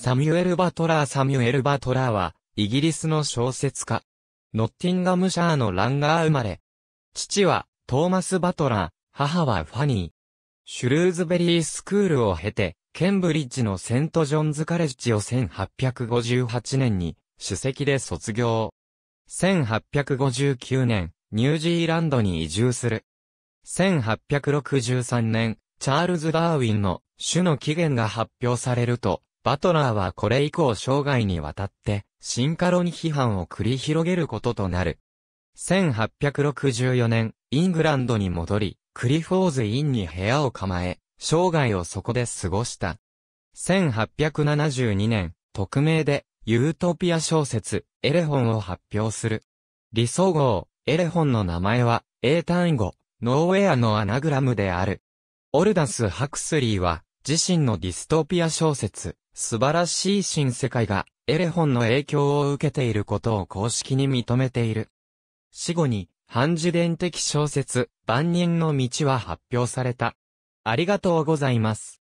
サミュエル・バトラーサミュエル・バトラーは、イギリスの小説家。ノッティンガムシャーのランガー生まれ。父は、トーマス・バトラー、母はファニー。シュルーズベリースクールを経て、ケンブリッジのセント・ジョンズ・カレッジを1858年に、首席で卒業。1859年、ニュージーランドに移住する。1863年、チャールズ・ダーウィンの種の起源が発表されると、バトラーはこれ以降生涯にわたって、シンカロ批判を繰り広げることとなる。1864年、イングランドに戻り、クリフォーズインに部屋を構え、生涯をそこで過ごした。1872年、匿名で、ユートピア小説、エレホンを発表する。理想号、エレホンの名前は、英単語、ノーウェアのアナグラムである。オルダス・ハクスリーは、自身のディストピア小説、素晴らしい新世界が、エレホンの影響を受けていることを公式に認めている。死後に、半自伝的小説、万人の道は発表された。ありがとうございます。